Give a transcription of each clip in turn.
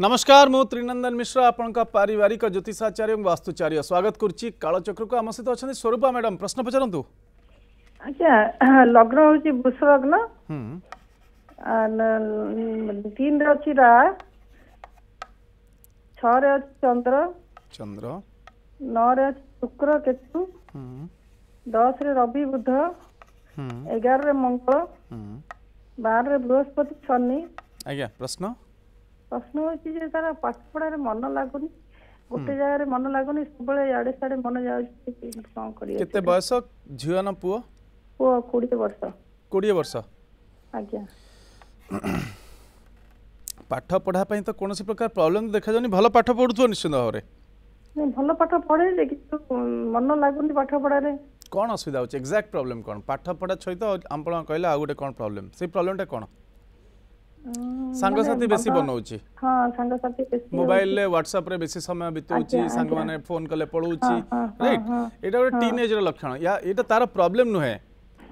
नमस्कार मु त्रिनंदन मिश्र आपंका पारिवारिक ज्योतिषाचार्य और वास्तुचार्य स्वागत करुच्ची कालचक्र को आम सहित अच्छा स्वरूपा मैडम प्रश्न पचारतु अच्छा लग्न हूँ वृष लग्न हम्म। तीन अच्छी रा छः चंद्र चंद्र नौ शुक्र केतु हम्म। दस रे रवि बुध हम्म। एगार मंगल बार बृहस्पति शनि आज्ञा प्रश्न ପ୍ରଶ୍ନ ହେଉଛି ଯେ ତାର ପାଠ ପଢ଼ାରେ ମନ ଲାଗୁନି ଗୋଟେ ଜାଗାରେ ମନ ଲାଗୁନି ସବୁବେଳେ ଇଆଡ଼େ ସିଆଡ଼େ ମନ ଯାଉଛି କ'ଣ କରିବ କେତେ ବୟସ ଝିଅ ନା ପୁଅ ପୁଅ କୋଡ଼ିଏ ବର୍ଷ କୋଡ଼ିଏ ବର୍ଷ ଆଜ୍ଞା ପାଠ ପଢ଼ା ପାଇଁ ତ କୌଣସି ପ୍ରକାର ପ୍ରୋବ୍ଲେମ୍ ଦେଖାଯାଉନି ଭଲ ପାଠ ପଢ଼ୁଥିବ ନିଶ୍ଚିନ୍ତ ଭାବରେ ନାଇଁ ଭଲ ପାଠ ପଢ଼େ ଯେ କିନ୍ତୁ ମନ ଲାଗୁନି ପାଠ ପଢ଼ାରେ କ'ଣ ଅସୁବିଧା ହେଉଛି ଏକ୍ଜାକ୍ଟ ପ୍ରୋବ୍ଲେମ୍ କ'ଣ ପାଠ ପଢ଼ା ସହିତ ଆପଣ କହିଲେ ଆଉ ଗୋଟେ କ'ଣ ପ୍ରୋବ୍ଲେମ୍ ସେଇ ପ୍ରୋବ୍ଲେମ୍ଟା କ'ଣ सांगा साथी बेसी बनौछि हां सांगा साथी बेसी मोबाइल ले व्हाट्सएप रे बेसी समय बितौछि संग माने फोन करले पढौछि राइट एटा टीनेजर लक्षण या एटा तार प्रॉब्लम न है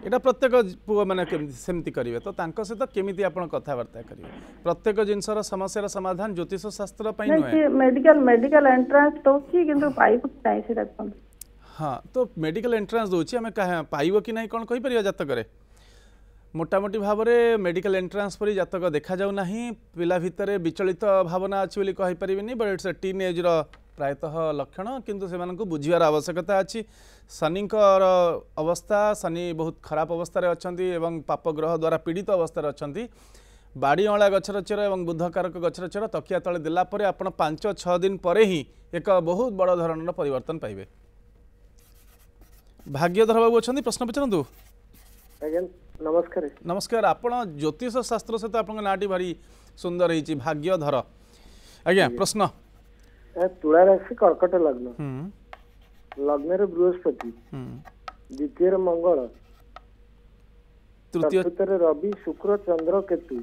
एटा प्रत्येक पुव माने सेमति करिवे तो तांको से त केमिति आपण कथा वार्ता करिवे प्रत्येक जिंसर समस्यार समाधान ज्योतिष शास्त्र पई न है मेडिकल मेडिकल एंट्रेंस तो छि किंतु पाइप टाइ से हां तो मेडिकल एंट्रेंस दोछि हमें काहे पाइबो कि नहीं कोन कहि परिया जात करे मोटामोटी भाव में मेडिकल एंट्रान्स पर जतक देखा जा पा भितर विचलित भावना अच्छी कहींपर but it's a teenager प्रायतः लक्षण किंतु से बुझार आवश्यकता अच्छी शनि अवस्था शनि बहुत खराब अवस्था अच्छा पापग्रह द्वारा पीड़ित अवस्था अच्छा बाड़ी अँला गचर चेर और बुद्धकारक गचर चेर तकिया तले देलापर आपड़ पांच दिन पर ही एक बहुत बड़ पर भाग्यधर बाबू अच्छा प्रश्न पचारूँ नमस्कार नमस्कार आप ज्योतिष शास्त्र सहित आप भारी सुंदर है भाग्यधर आज्ञा प्रश्न तुला राशि कर्कट लग्न लग्न रृहस्पति द्वितीय मंगल तृतीय रवि शुक्र चंद्र केतु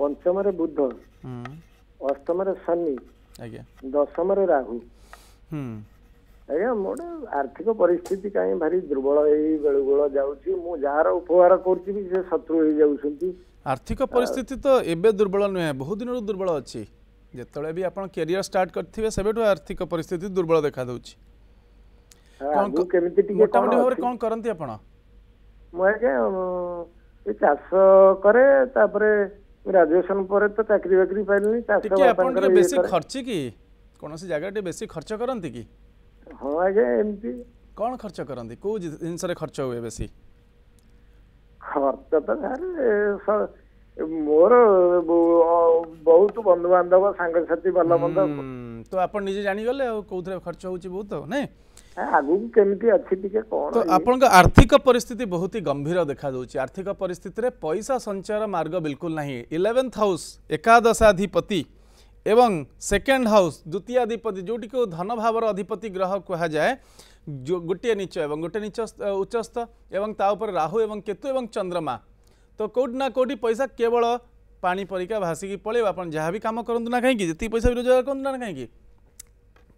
पंचम बुध अष्टम शनि दशम राहु ଆଜ୍ଞା ମୋର ଆର୍ଥିକ ପରିସ୍ଥିତି କାହିଁ ଭାରି ଦୁର୍ବଳ ହେଇ ବେଳୁବେଳ ଯାଉଛି ମୁଁ ଯାହାର ଉପହାର କରୁଛି ବି ସେ ଶତ୍ରୁ ହେଇଯାଉଛନ୍ତି ଆର୍ଥିକ ପରିସ୍ଥିତି ତ ଏବେ ଦୁର୍ବଳ ନୁହେଁ ବହୁ ଦିନରୁ ଦୁର୍ବଳ ଅଛି ଯେତେବେଳେ ବି ଆପଣ କ୍ୟାରିୟର ଷ୍ଟାର୍ଟ କରିଥିବେ ସେବେଠୁ ଆର୍ଥିକ ପରିସ୍ଥିତି ଦୁର୍ବଳ ଦେଖାଦେଉଛି ମୋଟାମୋଟି ଭାବରେ କ'ଣ କରନ୍ତି ଆପଣ ମୁଁ ଆଜ୍ଞା ଏ ଚାଷ କରେ ତାପରେ ଗ୍ରାଜୁଏସନ ପରେ ତ ଚାକିରି ବାକିରି ପାଇଲିନି ଚାଷ ଆପଣ ବେଶୀ ଖର୍ଚ୍ଚ କି କୌଣସି ଜାଗାରେ ଟିକେ ବେଶୀ ଖର୍ଚ୍ଚ କରନ୍ତି କି ହଁ ଆଜ୍ଞା ଏମିତି କ'ଣ ଖର୍ଚ୍ଚ କରନ୍ତି କୋଉ ଜିନିଷରେ ଖର୍ଚ୍ଚ ହୁଏ ବେଶୀ ଖର୍ଚ୍ଚ ତ ସାର୍ ମୋର ବହୁତ ବନ୍ଧୁବାନ୍ଧବ ସାଙ୍ଗସାଥି ଭଲ ମନ୍ଦ ତ ଆପଣ ନିଜେ ଜାଣିଗଲେ ଆଉ କୋଉଥିରେ ଖର୍ଚ୍ଚ ହେଉଛି ବହୁତ ନାଇଁ ଆଗକୁ କେମିତି ଅଛି ଟିକେ କ'ଣ ତ ଆପଣଙ୍କ ଆର୍ଥିକ ପରିସ୍ଥିତି ବହୁତ ଗମ୍ଭୀର ଦେଖାଯାଉଛି ଆର୍ଥିକ ପରିସ୍ଥିତିରେ ପଇସା ସଞ୍ଚୟର ମାର୍ଗ ବିଲକୁଲ ନାହିଁ ଇଲେଭେନ୍ଥ ହାଉସ୍ ଏକାଦଶାଧିପତି এবং সেকেন্ড হাউস দ্বিতীয়াধিপতি যেটিকে ধনভাবর অধিপতি গ্রহ কুহযায় গোটিয়ে নিচ এবং গোটে নিচ উচ্চস্থ এবং তা উপরে রাহু এবং কেতু এবং চন্দ্রমা তো কোটি না কোটি পয়সা কেবল পানি পরিকা ভাসিকি পলাইব আপনার যা বি কাম করতু না কী যেত পয়সা রোজগার করতু না কী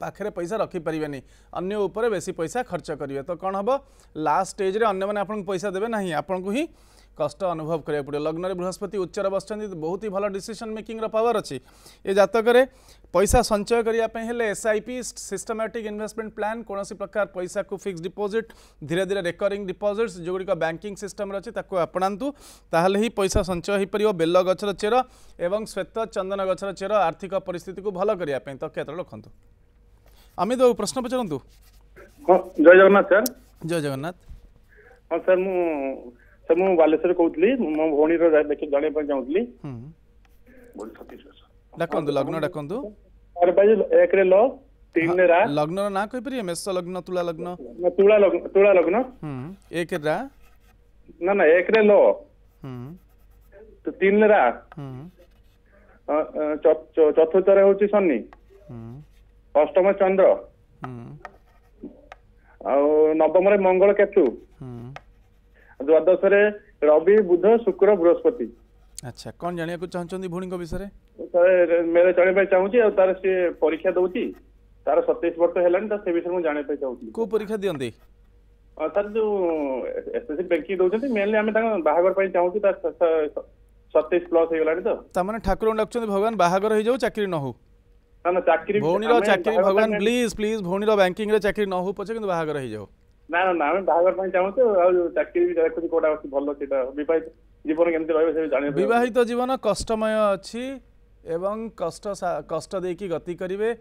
ପାଖରେ ପଇସା ରଖିପାରିବେନି ଅନ୍ୟ ଉପରେ ବେଶୀ ପଇସା ଖର୍ଚ୍ଚ କରିବେ ତ କ'ଣ ହେବ ଲାଷ୍ଟ ଷ୍ଟେଜ୍ରେ ଅନ୍ୟମାନେ ଆପଣଙ୍କୁ ପଇସା ଦେବେ ନାହିଁ ଆପଣଙ୍କୁ ହିଁ कष्ट अनुभव करा पड़े लग्न बृहस्पति उच्चर बस तो बहुत ही भल डिसीजन मेकिंग पावर अच्छी ये जातक पैसा संचय करने S I P systematic investment plan कौन प्रकार पैसा को फिक्स डिपोजिट धीरे धीरे रेकरी डिपोजिट्स जो गुड़िक बैंकिंग सिस्टम अच्छी आपणातु ताहले ही पैसा संचय हो पार बेल गचर चेर और श्वेत चंदन गचर चेर आर्थिक परिस्थिति को भल करने तक तो रखु अमित बाबू प्रश्न पचारत हाँ, जय जगन्नाथ सर जय जगन्नाथ हाँ सर मु ସାର୍ ମୁଁ ବାଲେଶ୍ୱର କହୁଥିଲି ମୋ ଭଉଣୀର ଜଣେଇବା ପାଇଁ ଚାହୁଁଥିଲି ଡାକନ୍ତୁ ଲଗ୍ନ ଡାକନ୍ତୁ ଏକରେ ଲ ତିନିରେ ରା ଲଗ୍ନର ନାଁ କହିପାରିବେ ମେଷ ଲଗ୍ନ ତୁଳା ଲଗ୍ନ ତୁଳା ଲଗ୍ନ ତୁଳା ଲଗ୍ନ ଏକରେ ରା ନା ନା ଏକରେ ଲ ତିନିରେ ରା ଚତୁର୍ଥରେ ହଉଛି ଶନି ଅଷ୍ଟମ ଚନ୍ଦ୍ର ଆଉ ନବମରେ ମଙ୍ଗଳ କେତୁ ଦ୍ୱାଦଶରେ ରବି ବୁଧ ଶୁକ୍ର ବୃହସ୍ପତି ଆଚ୍ଛା କଣ ଜାଣିବାକୁ ଚାହୁଁଛନ୍ତି ଭଉଣୀଙ୍କ ବିଷୟରେ ମେରେ ଜାଣିବା ପାଇଁ ଚାହୁଁଛି ଆଉ ତାର ସେ ପରୀକ୍ଷା ଦଉଛି ତାର ସତେଇଶ ବର୍ଷ ହେଲାଣି ତା ସେ ବିଷୟରେ ମୁଁ ଜାଣିବା ପାଇଁ ଚାହୁଁଥିଲି କୋଉ ପରୀକ୍ଷା ଦିଅନ୍ତି ତାର ଯୋଉ ଏସଏସସି ବ୍ୟାଙ୍କିଂ ଦଉଛନ୍ତି ମେନଲି ଆମେ ତାଙ୍କ ବାହାଘର ପାଇଁ ଚାହୁଁଛୁ ତା ସତେଇଶ ପ୍ଲସ ହେଇଗଲାଣି ତ ତାମାନେ ଠାକୁରଙ୍କୁ ଡାକୁଛନ୍ତି ଭଗବାନ ବାହାଘର ହେଇଯାଉ ଚାକିରି ନ ହଉ ଭଉଣୀର ଚାକିରି ଭଗବାନ ପ୍ଲିଜ ପ୍ଲିଜ ଭଉଣୀର ବ୍ୟାଙ୍କିଂରେ ଚାକିରି ନ ହଉ ପଛେ କିନ୍ତୁ ବାହାଘର ହେଇଯାଉ ना जीवन कष्टमय अच्छी कष्ट कष्ट गति करेंगे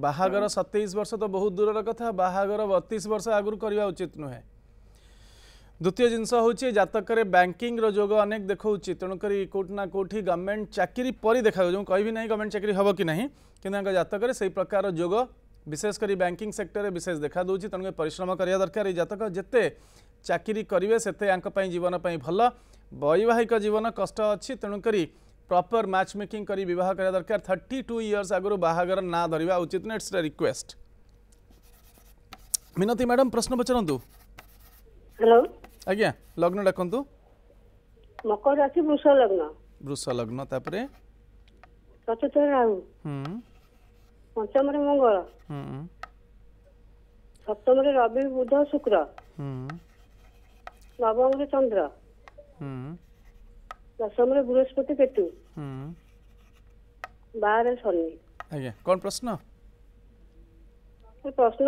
बाहागर सतैश वर्ष तो बहुत दूर कथा बाहागर बतीस वर्ष आगु करवा उचित नुहे द्वितीय जिनस हूँ जतक बैंकिंग रोग अनेक देखो तेणुक कौटना कौटि गवर्नमेंट चाकरी पर देखा जो कह भी नहीं गवर्नमेंट चाकरी हे कि कि जतक से प्रकार जोग विशेषकर बैंकिंग सेक्टर में विशेष देखा दूसरी तेणुक परिश्रम करवा दरकार जतक जिते चाकरी करेंगे से जीवन भल वैवाहिक जीवन कष्ट अच्छी तेणुक प्रपर मैच मेकिंग कर करा दरकार थर्टी टू इयर्स आगु बाहर ना धरवा उचित ना इट्स रिक्वेस्ट मीनती मैडम प्रश्न पचारत हेलो आज्ञा लग्न डाकू मकर राशि वृष लग्न वृष लग्न तापरे सचेतन राहु हम्म ପଞ୍ଚମରେ ମଙ୍ଗଳ ସପ୍ତମରେ ରବି ବୁଧ ଶୁକ୍ର ନବମରେ ଚନ୍ଦ୍ର ଦଶମରେ ବୃହସ୍ପତି କେତୁ ବାରରେ ଶନି କଣ ପ୍ରଶ୍ନ ପ୍ରଶ୍ନ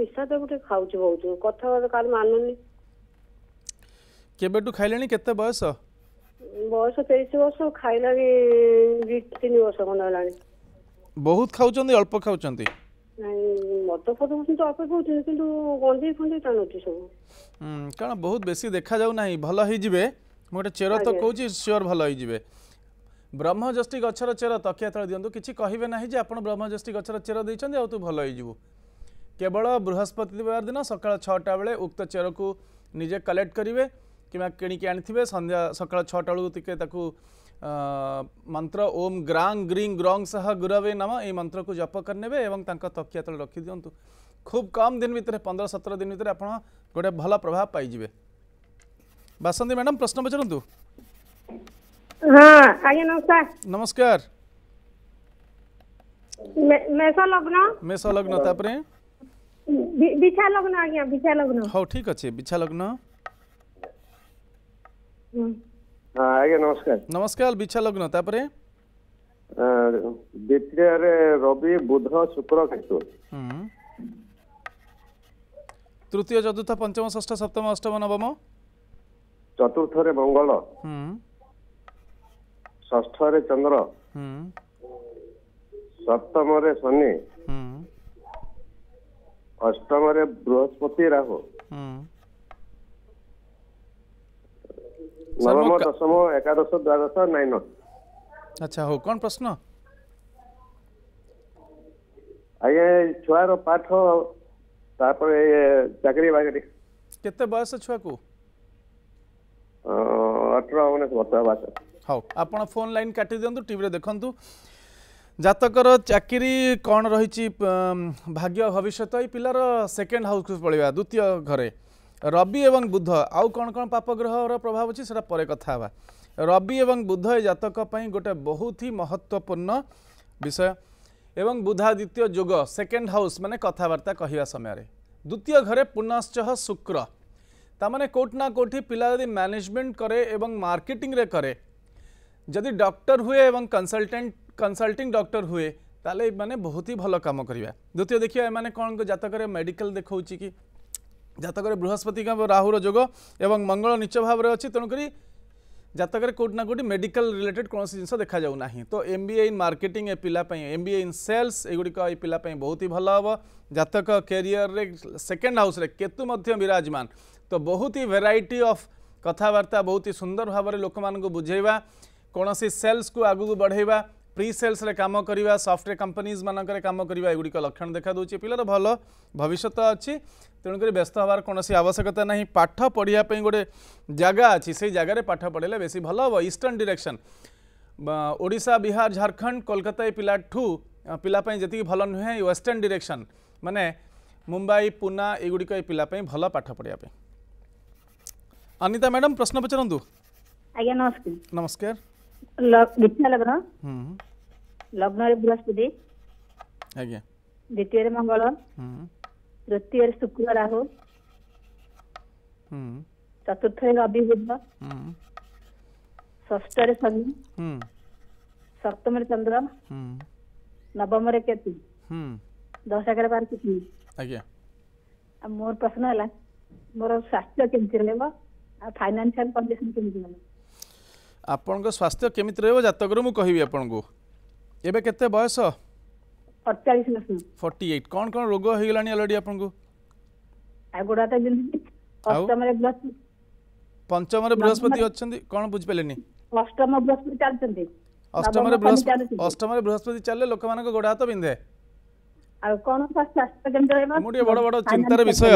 ନିଶା ତ ଗୋଟେ ଖାଉଛି ବହୁତ କଥା କାହାର ମାନୁନି କେବେଠୁ ଖାଇଲେଣି କେତେ ବୟସ ବୟସ ତେଇଶ ବର୍ଷ ଖାଇଲାଣି ଦୁଇ ତିନି ବର୍ଷ ଖଣ୍ଡ ହେଲାଣି बहुत खाउचंदी अल्प खाउचंदी कारण बहुत बेसी देखा जाऊना भल गोटे चेर तो कौच सियोर भल हो ब्रह्मजष्टी गचर चेर तकिया तेल दिखाँ कि कहे ना आप ब्रह्मजष्टी गचर चेर दे तू भल हो केवल बृहस्पतिवार दिन सका छटा बेले उक्त चेर को निजे कलेक्ट करेंगे कि आनी सन्या सका छटा बेलू मंत्र ओम ग्रांग ग्रीं ग्रॉंग सह गुरवे नम य मंत्र को जप करने तकिया तेल रखी दिंतु खूब कम दिन भितर पंद्रह सतर दिन भितर आप गोटे भल प्रभाव पाई बासंदी मैडम प्रश्न पचार नमस्कार नमस्कार लग्न मेष लग्न तापरे बिछा लग्न आज्ञा बिछा लग्न हो ठीक अछि बिछा लग्न ହଁ ଆଜ୍ଞା ନମସ୍କାର ନମସ୍କାର ବିଛା ଲଗ୍ନ ତାପରେ ଦ୍ୱିତୀୟରେ ରବି ବୁଧ ଶୁକ୍ର କେତୁ ତୃତୀୟ ଚତୁର୍ଥ ପଞ୍ଚମ ଷଷ୍ଠ ସପ୍ତମ ଅଷ୍ଟମ ନବମ ଚତୁର୍ଥରେ ମଙ୍ଗଳ ଷଷ୍ଠରେ ଚନ୍ଦ୍ର ସପ୍ତମରେ ଶନି ଅଷ୍ଟମରେ ବୃହସ୍ପତି ରାହୁ ନବମ ଦଶମ ଏକାଦଶ ଦ୍ୱାଦଶ ନାଇନ ଆଚ୍ଛା ହଉ କ'ଣ ପ୍ରଶ୍ନ ଆଜ୍ଞା ଛୁଆର ପାଠ ତାପରେ ଚାକିରି ବାକିରି କେତେ ବୟସ ଛୁଆକୁ ଅଠର ଉଣେଇଶ ବର୍ଷ ବୟସ ହଉ ଆପଣ ଫୋନ୍ ଲାଇନ୍ କାଟି ଦିଅନ୍ତୁ ଟିଭିରେ ଦେଖନ୍ତୁ জাতকর চাকরি কণ রয়েছে ভাগ্য ভবিষ্যৎ এই পিলার সেকেন্ড হাউসকে পড়া দ্বিতীয় ঘরে रवि और बुध आउ कौन कौन पापग्रहर प्रभाव अच्छे से कथा रवि एवं बुध ए जतक गोटे बहुत ही महत्वपूर्ण विषय एवं बुधा द्वितीय जुग सेकेंड हाउस मैंने कथबार्ता कह समय द्वितीय घरे पुनश्च शुक्र तमाने कौटना कौटी पिला जब मैनेजमेंट करे एवं मार्केटिंग रे जदि डॉक्टर हुए एवं कंसल्टेंट कंसल्टिंग डक्टर हुए ताले मैंने बहुत ही भल कम करवा द्वितीय देखिए कौन जतक मेडिकल देखा कि जतक बृहस्पति राहुल जोग एवं मंगल नीच भाव में अच्छी तेणुक जतक कौटना कौटी मेडिकल रिलेटेड कौन जिन देखा तो एम बी इन मार्केटिंग ए पिलाई M B A in sales युड़िक ये पिला बहुत ही भल हम जतक कैरियर रे सेकेंड हाउस रे केतु विराजमान तो बहुत ही भेर अफ कथबार्ता बहुत ही सुंदर भाव में लोक मूँ बुझेवा कौन सेल्स को आगू बढ़ेवा प्री सेल्स कम करने सफ्टवेयर कंपनीज मानक कम करवागुड़ लक्षण देखा दूसरे पिलार भल भविष्य अच्छी तेणुक व्यस्त हबार कौन आवश्यकता नहीं पाठ पढ़ापी गोटे जगह अच्छी से जगह पाठ पढ़े बेस भल हम ईस्टर्ण डिरेक्शन ओडा बिहार झारखंड कोलकाता पिला पिलाई जी भल नुहे वेस्टर्ण डिरेक्शन मैंने मुंबई पुना युड़िक पिलाई भल पाठ पढ़ाप अनिता मैडम प्रश्न पचार नमस्कार नमस्कार ଦ୍ୱିତୀୟ ଲଗ୍ନ ଲଗ୍ନରେ ବୃହସ୍ପତି ଆଜ୍ଞା ଦ୍ୱିତୀୟରେ ମଙ୍ଗଳ ତୃତୀୟରେ ଶୁକ୍ର ରାହୁ ଚତୁର୍ଥରେ ରବି ବୁଧ ଷଷ୍ଠରେ ଶନି ସପ୍ତମରେ ଚନ୍ଦ୍ର ନବମରେ କେତୁ ଦଶାକରେ ବାର କିଛି ଆଜ୍ଞା ଆଉ ମୋର ପ୍ରଶ୍ନ ହେଲା ମୋର ସ୍ୱାସ୍ଥ୍ୟ କେମିତି ରହିବ ଆଉ ଫାଇନାନ୍ସିଆଲ କଣ୍ଡିସନ କେମିତି ରହିବ ଆପଣଙ୍କ ସ୍ୱାସ୍ଥ୍ୟ କେମିତି ରହିବ ଜାତକରୁ ମୁଁ କହିବି ଆପଣଙ୍କୁ ଏବେ କେତେ ବୟସ ଫର୍ଟି ଏଇଟ୍ କ'ଣ କ'ଣ ରୋଗ ହେଇଗଲାଣି ଅଲରେଡ଼ି ଆପଣଙ୍କୁ ପଞ୍ଚମରେ ବୃହସ୍ପତି ଅଛନ୍ତି କ'ଣ ବୁଝିପାରିଲେନି ଅଷ୍ଟମରେ ବୃହସ୍ପତି ଚାଲିଲେ ଲୋକମାନଙ୍କ ଗୋଡ଼ ହାତ ବିନ୍ଧେ ଆଉ କ'ଣ ସ୍ୱାସ୍ଥ୍ୟ କେନ୍ଦ୍ର ମୁଁ ଟିକେ ବଡ଼ ବଡ଼ ଚିନ୍ତାର ବିଷୟ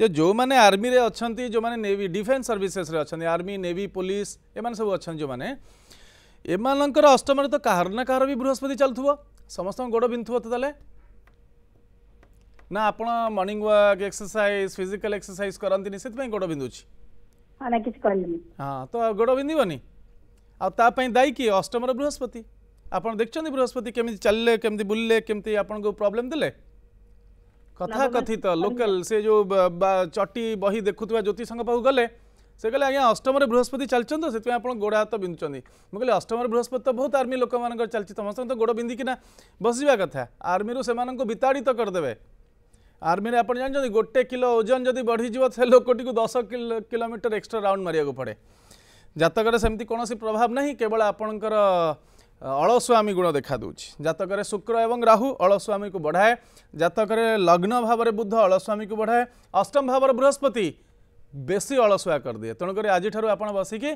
ଯେ ଯେଉଁମାନେ ଆର୍ମିରେ ଅଛନ୍ତି ଯେଉଁମାନେ ନେଭି ଡିଫେନ୍ସ ସର୍ଭିସେସ୍ରେ ଅଛନ୍ତି ଆର୍ମି ନେଭି ପୋଲିସ ଏମାନେ ସବୁ ଅଛନ୍ତି ଯେଉଁମାନେ ଏମାନଙ୍କର ଅଷ୍ଟମରେ ତ କାହାର ନା କାହାର ବି ବୃହସ୍ପତି ଚାଲୁଥିବ ସମସ୍ତଙ୍କ ଗୋଡ଼ ବିନ୍ଧୁଥିବ ତ ତାହେଲେ ନା ଆପଣ morning walk exercise physical exercise କରନ୍ତିନି ସେଥିପାଇଁ ଗୋଡ଼ ବିନ୍ଧୁଛି ହଁ ତ ଗୋଡ଼ ବିନ୍ଧିବନି ଆଉ ତା ପାଇଁ ଦାୟୀ କିଏ ଅଷ୍ଟମର ବୃହସ୍ପତି आप देखछन बृहस्पति केमि चलले केमि बुलले केमि आपन को प्रॉब्लम देले कथा कथित लोकल से जो चट्टी बही देखुतवा ज्योतिष संग पाहु गले से कहले आज्ञा अष्टम बृहस्पति चलचन तो से आपन गोड़ हाथ बिंधुचं मुझे कहे अष्टम बृहस्पति तो बहुत आर्मी लोक मान चलती समस्त तो गोड़ बिंधिकिना बस जा कथा आर्मी से विताड़ित तो करदे आर्मी में आज जानते गोटे किलो ओजन जब बढ़ीजी से लोकटी को दस किलोमीटर एक्सट्रा राउंड मारे पड़े जतक सेमती कौन प्रभाव ना केवल आपणकर अलस्वामी गुण देखा जतक शुक्र एवं राहु अलस्वामी को बढ़ाए जतक लग्न भाव में बुद्ध अलस्वामी को बढ़ाए अष्टम भाव बृहस्पति बेसी अलसुआ कर दिए तेणुक आज आप बसिकी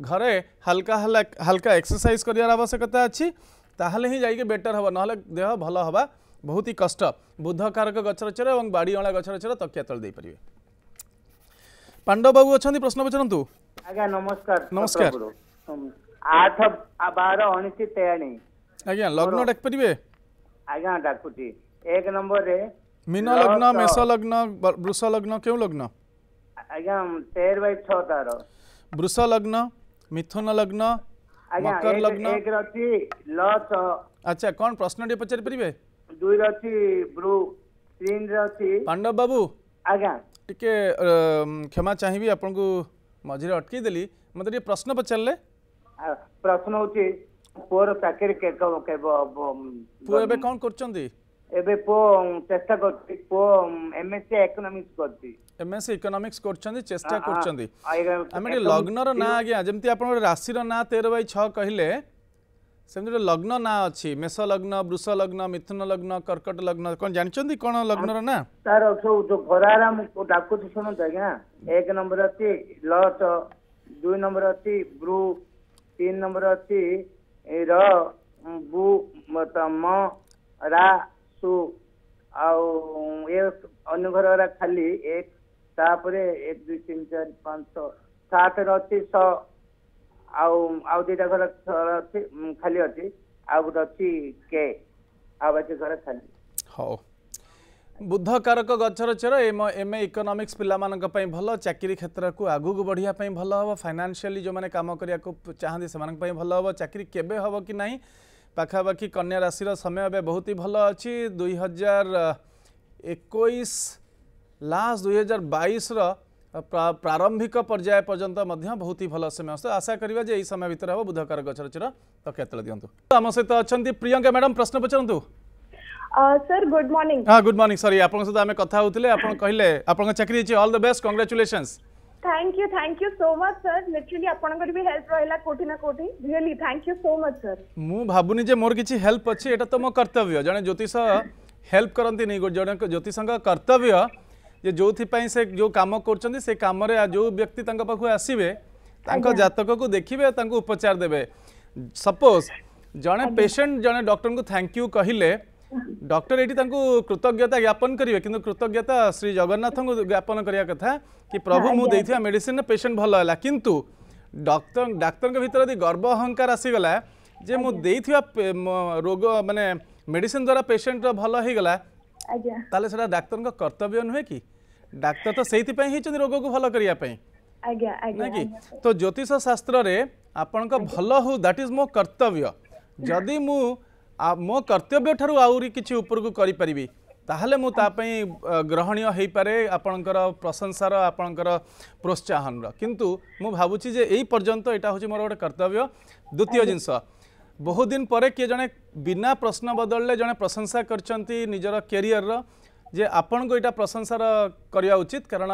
घरे हल्का हल्का हल्का एक्सरसाइज कर आवश्यकता अच्छी ताल ही जाइए बेटर हम ना देह भल हाँ बहुत ही कष्ट बुद्धकारक गचर चेर और बाड़ी अला गचर चेर तकिया तेल देपर पांडव बाबू अच्छा प्रश्न पचारत नमस्कार नमस्कार ଆଠ ବାର ଉଣେଇଶ ତେୟାଣୀ ଆଜ୍ଞା ଲଗ୍ନ ଡାକିପାରିବେ ଆଜ୍ଞା ଡାକୁଛି ଏକ ନମ୍ବରରେ ମୀନ ଲଗ୍ନ ମେଷ ଲଗ୍ନ ବୃଷ ଲଗ୍ନ କେଉଁ ଲଗ୍ନ ଆଜ୍ଞା ତେର ବାଇ ଛଅ ତାର ବୃଷ ଲଗ୍ନ ମିଥୁନ ଲଗ୍ନ ମକର ଲଗ୍ନ ଅଛି ଲ ଛଅ ଆଚ୍ଛା କ'ଣ ପ୍ରଶ୍ନ ଟିକେ ପଚାରି ପାରିବେ ଦୁଇର ଅଛି ବ୍ରୁ ତିନିରେ ଅଛି ପାଣ୍ଡବ ବାବୁ ଆଜ୍ଞା ଟିକେ କ୍ଷମା ଚାହିଁବି ଆପଣଙ୍କୁ ମଝିରେ ଅଟକେଇ ଦେଲି ମୋତେ ଟିକେ ପ୍ରଶ୍ନ ପଚାରିଲେ ପ୍ରଶ୍ନ ହଉଛି ପୁଅର ଚାକିରି ପୁଅ ଏବେ କଣ କରୁଛନ୍ତି ଏବେ ପୁଅ ଚେଷ୍ଟା କରୁଛି ପୁଅ ଏମଏସସି ଇକୋନୋମିକ୍ସ କରୁଛି ଏମଏସସି ଇକୋନୋମିକ୍ସ କରୁଛନ୍ତି ଚେଷ୍ଟା କରୁଛନ୍ତି ଆମେ ଟିକେ ଲଗ୍ନର ନାଁ ଆଜ୍ଞା ଯେମିତି ଆପଣଙ୍କ ରାଶିର ନାଁ ତେର ବାଇ ଛଅ କହିଲେ ସେମିତି ଗୋଟେ ଲଗ୍ନ ନାଁ ଅଛି ମେଷ ଲଗ୍ନ ବୃଷ ଲଗ୍ନ ମିଥୁନ ଲଗ୍ନ କର୍କଟ ଲଗ୍ନ କଣ ଜାଣିଛନ୍ତି କଣ ଲଗ୍ନର ନାଁ ତାର ସବୁ ଯୋଉ ଘରାରା ମୁଁ ଡାକୁଛି ଶୁଣନ୍ତୁ ଆଜ୍ଞା ଏକ ନମ୍ବର ଅଛି ଲଟ ଦୁଇ ନମ୍ବର ଅଛି ବ୍ରୁ ତିନି ନମ୍ବର ଅଛି ର ବୁ ମ ରା ସୁ ଆଉ ଏ ଅନୁଘର ଗୁଡା ଖାଲି ଏକ ତାପରେ ଏକ ଦୁଇ ତିନି ଚାରି ପାଞ୍ଚ ଛଅ ସାତରେ ଅଛି ଶ ଆଉ ଆଉ ଦିଟା ଘର ଅଛି ଖାଲି ଅଛି ଆଉ ଗୋଟେ ଅଛି କେ ଆଉ ବାକି ଘର ଖାଲି ହଉ बुधकारक गचर चेर एम एम ए इकोनोमिक्स पे भल चाकरी क्षेत्र को आगू बढ़िया भल हम फाइनान्सी जो मैंने काम करने को चाहती से भल हम चाकरी केबे हम कि ना पखापाखि कन्या राशि समय अब बहुत ही भल अच्छी दुई हजार एक लास्ट दुई हजार प्रारंभिक पर्याय पर्यतं बहुत ही भल समय आशा करवा समय भितर हम बुधकार गचर चेर तो क्षेत्र दिंतु आम सहित अच्छा प्रियंका मैडम प्रश्न पचारूँ सर गुड मॉर्निंग हाँ गुड मॉर्निंग सॉरी आपन सहित आम कथा होते आपन कहले आपन चाकरी अछि all the best congratulations thank you thank you so much sir literally आपनकर भी हेल्प रहला कोठी ना कोठी really thank you so much sir मु भाबुनी जे मोर किछि हेल्प अछि एटा त मो कर्तव्य जने ज्योतिष हेल्प करंती नहीं जने ज्योतिषंग कर्तव्य ଯେ ଯେଉଁଥିପାଇଁ ସେ ଯେଉଁ କାମ କରୁଛନ୍ତି जो व्यक्ति ଯେଉଁ ବ୍ୟକ୍ତି ତାଙ୍କ ପାଖକୁ ଆସିବେ ତାଙ୍କ ଜାତକକୁ ଦେଖିବେ ତାଙ୍କୁ ଉପଚାର ଦେବେ ସପୋଜ୍ ଜଣେ ପେସେଣ୍ଟ ଜଣେ ଡକ୍ଟରଙ୍କୁ ଥ୍ୟାଙ୍କ ୟୁ କହିଲେ डॉक्टर ये कृतज्ञता ज्ञापन करेंगे कि कृतज्ञता श्री जगन्नाथ को ज्ञापन करने कथा कि प्रभु मुझे मेडिसीन पेसेंट भल है कि डॉक्टर डाक्तर भितर यदि गर्व अहंकार आसीगला जे मुझे रोग मानने मेडिसीन द्वारा पेसेंटर भल हो गला ताले सेटा डाक्तर कर्तव्य नुहे कि डाक्तर तो से रोग को भल करने कि तो ज्योतिष शास्त्र रे आपण भल हो दैट इज मो कर्तव्य जदि हाँ। मु मो कर्तव्य ठारू आହୁରି କିଛି ଉପରକୁ କରିପାରିବି ତାହେଲେ ମୁଁ ତା ପାଇଁ ଗ୍ରହଣୀୟ ହେଇପାରେ ଆପଣଙ୍କର ପ୍ରଶଂସାର ଆପଣଙ୍କର ପ୍ରୋତ୍ସାହନର କିନ୍ତୁ ମୁଁ ଭାବୁଛି ଯେ ଏଇ ପର୍ଯ୍ୟନ୍ତ ଏଇଟା ହେଉଛି ମୋର ଗୋଟେ କର୍ତ୍ତବ୍ୟ ଦ୍ୱିତୀୟ ଜିନିଷ ବହୁଦିନ ପରେ କିଏ ଜଣେ ବିନା ପ୍ରଶ୍ନ ବଦଳିଲେ ଜଣେ ପ୍ରଶଂସା କରିଛନ୍ତି ନିଜର କ୍ୟାରିୟରର ଯେ ଆପଣଙ୍କୁ ଏଇଟା ପ୍ରଶଂସାର କରିବା ଉଚିତ କାରଣ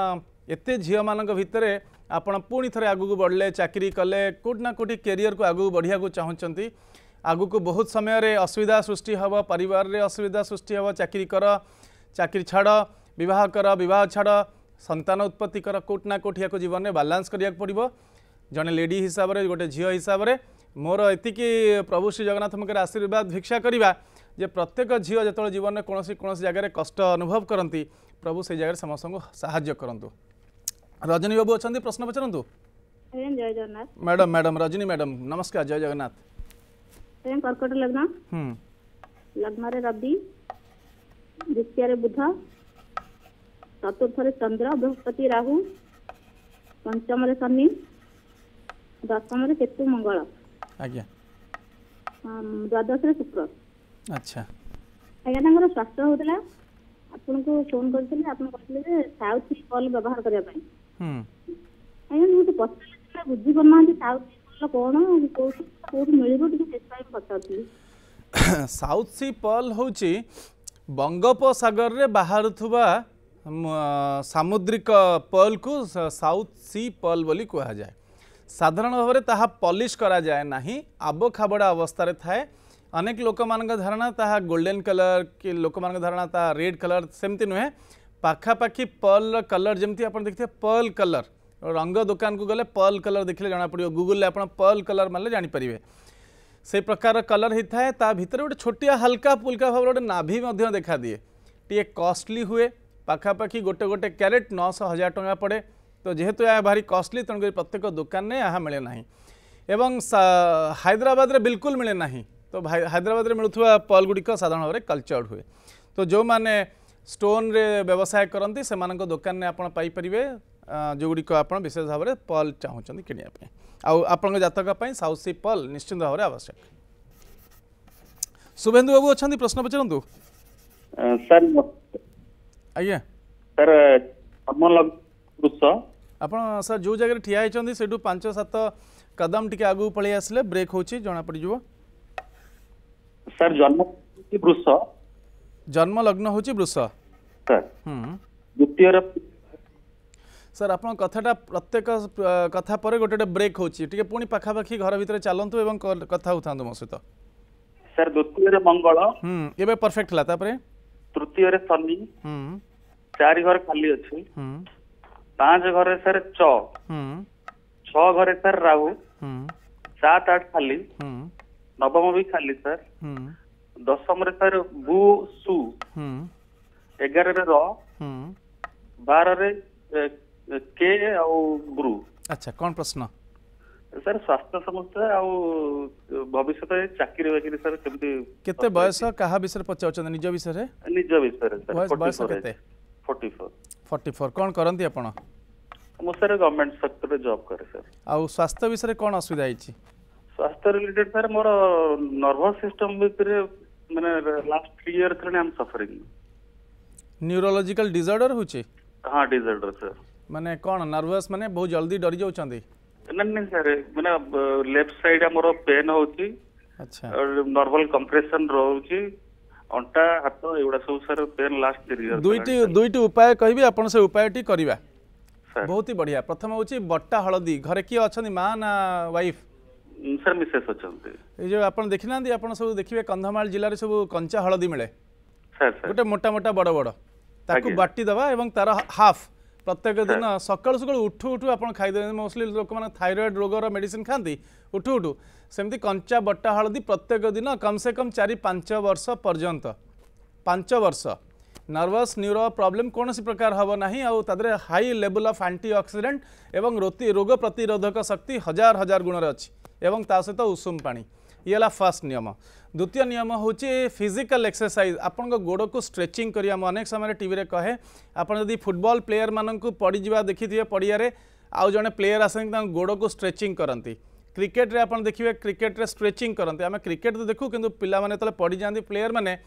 ଏତେ ଝିଅମାନଙ୍କ ଭିତରେ ଆପଣ ପୁଣି ଥରେ ଆଗକୁ ବଢ଼ିଲେ ଚାକିରି କଲେ କେଉଁଠି ନା କେଉଁଠି କ୍ୟାରିୟରକୁ ଆଗକୁ ବଢ଼ିବାକୁ ଚାହୁଁଛନ୍ତି को बहुत समय रे असुविधा सृष्टि हे पर असुविधा सृष्टि हे चाकरी कर चाकरी छाड़ बहुत कर बहुत छाड़ सतान उत्पत्ति कर कौटना कौट या जीवन में बालान्स करा पड़ो जड़े लेडी हिसाब से गोटे झील हिसाब से मोर एति प्रभु श्री जगन्नाथ मुख्य आशीर्वाद भिक्षा करवा प्रत्येक झील जो जीवन में कौन कौन जगह कष्ट अनुभव करती प्रभु से जगह समस्त को साय कर रजनी बाबू अच्छा प्रश्न पचारत जय Jagannath madam madam Rajni madam नमस्कार जय जगन्नाथ टेन कर्कट ଲଗ୍ନ लग्न ରବି द्वितीय ବୁଧ ଚତୁର୍ଥରେ ଚନ୍ଦ୍ର ବୃହସ୍ପତି ରାହୁ ପଞ୍ଚମରେ ଶନି ଦଶମରେ କେତୁ ମଙ୍ଗଳ ଆଜ୍ଞା द्वादश ଶୁକ୍ର अच्छा ଆଜ୍ଞା ତାଙ୍କର ସ୍ୱାସ୍ଥ୍ୟ ହଉଥିଲା ଆପଣଙ୍କୁ ଫୋନ କରିଥିଲି ଆପଣ କହିଥିଲେ ଯେ ସାଉଥ କଲ୍ ବ୍ୟବହାର କରିବା ପାଇଁ ଆଜ୍ଞା ମୁଁ ତ ପଚାରିଲି ବୁଝି ପାରୁନାହାନ୍ତି ସାଉଥି साउथ सी पल हूँ बंगोपसगर में बाहर सामुद्रिक पल को साउथ सी पल बोली कहा जाए साधारण भाव ताहा पॉलिश करा जाए ना आबखाबड़ा अवस्था थाए अनेक लोक धारणा ता गोल्डन कलर कि लोक धारणा ता रेड कलर सेमती नुहे पखापाखी पल्र कलर जमी आप देखते पर्ल कलर रंग दुकान को गले पर्ल कलर देखने जाना पड़ो गुगुल पर्ल कलर मारे जापर से प्रकार कलर ही था भितर गोटे छोटिया हाल्का फुल्का भाव गोटे नाभी देखा दिए टी कस्टली हुए पखापाखि गोटे गोटे क्यारेट नौश हजार टाँग पड़े तो जेहेतु यह भारी कस्टली तेणुक प्रत्येक दुकान ने यह मिले ना एवं हाइद्राबाद बिल्कुल मिले ना तो हाइद्राबाद मिलूवा पल गुड़िक साधारण भाव कलचर्ड हुए तो जो मैंने स्टोन रे व्यवसाय करती से दुकान ने आपन पाई अं, जो गुड़िक आप विशेष भाव में पल चाहते कि आपण जतक साउसी पल निश्चिंत भाव आवश्यक शुभेन्दु बाबू अच्छा प्रश्न पचार सर जो जगह ठिया होती पांच सत कदम टी आगे पलि ब्रेक हूँ जना पड़ज जन्म लग्न हूँ हम्म। वृष স্যার আপনার কথাটা প্রত্যেক কথা পরে গোটে গোটে ব্রেক হচ্ছে টিকে পুঁ পাখাপাখি ঘর ভিতরে চালন্তু এবং কথা হতান্তু মো সহিত স্যার দ্বিতীয়রে মঙ্গল হুম এবে পারফেক্ট হলা তারপরে তৃতীয়রে শনি হুম চারি ঘর খালি আছে হুম পাঁচ ঘরে স্যার চ হুম ছ ঘরে স্যার রাহু হুম সাত আট খালি হুম নবম বি খালি স্যার হুম দশমরে স্যার বু সু হুম এগারোরে র হুম বারোরে କେ ଆଉ ବ୍ରୁ ଆଚ୍ଛା କ'ଣ ପ୍ରଶ୍ନ ସାର୍ ସ୍ୱାସ୍ଥ୍ୟ ସମସ୍ୟା ଆଉ ଭବିଷ୍ୟତରେ ଚାକିରି ବାକିରି ସାର୍ କେମିତି କେତେ ବୟସ କାହା ବିଷୟରେ ପଚାରୁଛନ୍ତି ନିଜ ବିଷୟରେ ନିଜ ବିଷୟରେ ବୟସ କେତେ ଫୋର୍ଟି ଫୋର୍ ଫୋର୍ଟି ଫୋର୍ କ'ଣ କରନ୍ତି ଆପଣ ମୁଁ ସାର୍ ଗଭର୍ଣ୍ଣମେଣ୍ଟ ସେକ୍ଟରରେ ଜବ୍ କରେ ସାର୍ ଆଉ ସ୍ୱାସ୍ଥ୍ୟ ବିଷୟରେ କ'ଣ ଅସୁବିଧା ହେଇଛି ସ୍ୱାସ୍ଥ୍ୟ ରିଲେଟେଡ୍ ସାର୍ ମୋର ନର୍ଭସ୍ ସିଷ୍ଟମ୍ ଭିତରେ ମାନେ ଲାଷ୍ଟ ଥ୍ରୀ ଇୟର୍ ଥିଲେ I am suffering neurological disorder ହେଉଛି ହଁ ଡିଜର୍ଡର ସାର୍ ମାନେ କ'ଣ ନର୍ଭସ୍ ମାନେ ବହୁତ ଜଲ୍ଦି ଡରି ଯାଉଛନ୍ତି ନା ନା ସାର୍ ମାନେ ଲେଫ୍ଟ ସାଇଡ୍ ଆମର ପେନ୍ ହେଉଛି ଆଚ୍ଛା ନର୍ମାଲ କମ୍ପ୍ରେସନ୍ ରହୁଛି ଅଣ୍ଟା ହାତ ଏଗୁଡ଼ା ସବୁ ସାର୍ ପେନ୍ ଲାଷ୍ଟ ଦୁଇଟି ଦୁଇଟି ଉପାୟ କହିବି ଆପଣ ସେ ଉପାୟଟି କରିବା ବହୁତ ହି ବଢିଆ ପ୍ରଥମ ହେଉଛି ବଟା ହଳଦୀ ଘରେ କିଏ ଅଛନ୍ତି ମା ନା ୱାଇଫ୍ ସାର୍ ମିସେସ୍ ଅଛନ୍ତି ଏଇ ଯେଉଁ ଆପଣ ଦେଖିନାହାନ୍ତି ଆପଣ ସବୁ ଦେଖିବେ କନ୍ଧମାଳ ଜିଲ୍ଲାରେ ସବୁ କଞ୍ଚା ହଳଦୀ ମିଳେ ଗୋଟେ ମୋଟା ମୋଟା ବଡ଼ ବଡ଼ ତାକୁ ବାଟି ଦେବା ଏବଂ ତାର ହାଫ୍ ପ୍ରତ୍ୟେକ ଦିନ ସକାଳୁ ସକାଳୁ ଉଠୁ ଉଠୁ ଆପଣ ଖାଇଦେଉଛନ୍ତି ମୋଷ୍ଟଲି ଲୋକମାନେ ଥାଇରଏଡ଼୍ ରୋଗର ମେଡ଼ିସିନ୍ ଖାଆନ୍ତି ଉଠୁ ଉଠୁ ସେମିତି କଞ୍ଚା ବଟା ହଳଦୀ ପ୍ରତ୍ୟେକ ଦିନ କମ୍ସେ କମ୍ ଚାରି ପାଞ୍ଚ ବର୍ଷ ପର୍ଯ୍ୟନ୍ତ ପାଞ୍ଚ ବର୍ଷ ନର୍ଭସ୍ ନ୍ୟୁରୋ ପ୍ରୋବ୍ଲେମ୍ କୌଣସି ପ୍ରକାର ହେବ ନାହିଁ ଆଉ ତା ଦେହରେ ହାଇ ଲେବୁଲ୍ ଅଫ୍ ଆଣ୍ଟି ଅକ୍ସିଡେଣ୍ଟ ଏବଂ ରୋଗ ପ୍ରତିରୋଧକ ଶକ୍ତି ହଜାର ହଜାର ଗୁଣରେ ଅଛି ଏବଂ ତା ସହିତ ଉଷୁମ ପାଣି ये फास्ट नियम द्वितीय नियम हूँ फिजिकाल एक्सरसाइज आपण गोड़ को स्ट्रेचिंग करा अनेक समय टी कहे आपड़ी फुटबल प्लेयर मानक पड़जा देखिथे पड़िया आउ जड़े प्लेयर आस गोड़ को स्ट्रेचिंग करती क्रिकेट रे आपन देखिए क्रिकेट रे स्ट्रेचिंग करते आम क्रिकेट तो देखू कि पिला मैंने पड़ जाती प्लेयर मैंने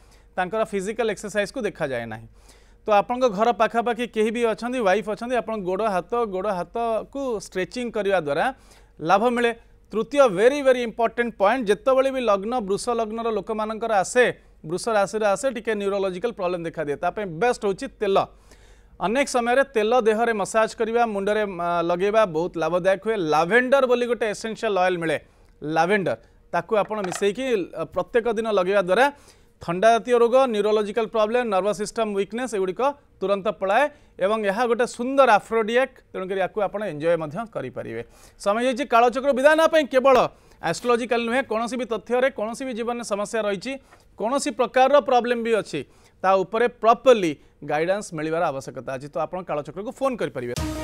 फिजिकाल एक्सरसाइज को देखा जाए ना तो आपण घर पाखापाखि भी अच्छा वाइफ अच्छा आप गोड़ हाथ गोड़ हाथ को स्ट्रेचिंग करने द्वारा लाभ मिले তৃতীয় ভেরি ভেরি ইম্পর্টেন্ট পয়েন্ট যেতবে বি লগ্ন বৃষ লগ্নর লোক মানকর আসে বৃষ রাশিরে আসে টিকে নিউরোলোজিকাল প্রোবলেম দেখা দিয়ে তাপরে বেস্ট হচ্ছে তেল অনেক সময় তেল দেহরে মসাজ করা মুন্ডরে লগাইবা বহুত লাভদায়ক হুয়ে লাভেন্ডর বলে গোটে এসেনসিয়াল অয়েল মিলে লাভেন্ডর ତାକୁ ଆପଣ ମିଶାଇକି ପ୍ରତ୍ୟେକ ଦିନ ଲଗାଇବା ଦ୍ୱାରା ଥଣ୍ଡା ଜାତୀୟ ରୋଗ neurological problem nervous system weakness ଏଗୁଡ଼ିକ ତୁରନ୍ତ ପଳାଏ ଏବଂ ଏହା ଗୋଟେ ସୁନ୍ଦର ଆଫ୍ରୋଡିଏକ୍ ତେଣୁକରି ୟାକୁ ଆପଣ ଏନ୍ଜୟ ମଧ୍ୟ କରିପାରିବେ ସମୟ ହେଇଛି କାଳଚକ୍ର ବିଦାୟ ନେବା ପାଇଁ କେବଳ ଆଷ୍ଟ୍ରୋଲୋଜିକାଲ ନୁହେଁ କୌଣସି ବି ତଥ୍ୟରେ କୌଣସି ବି ଜୀବନରେ ସମସ୍ୟା ରହିଛି କୌଣସି ପ୍ରକାରର ପ୍ରୋବ୍ଲେମ୍ ବି ଅଛି ତା ଉପରେ ପ୍ରପରଲି ଗାଇଡାନ୍ସ ମିଳିବାର ଆବଶ୍ୟକତା ଅଛି ତ ଆପଣ କାଳଚକ୍ରକୁ ଫୋନ୍ କରିପାରିବେ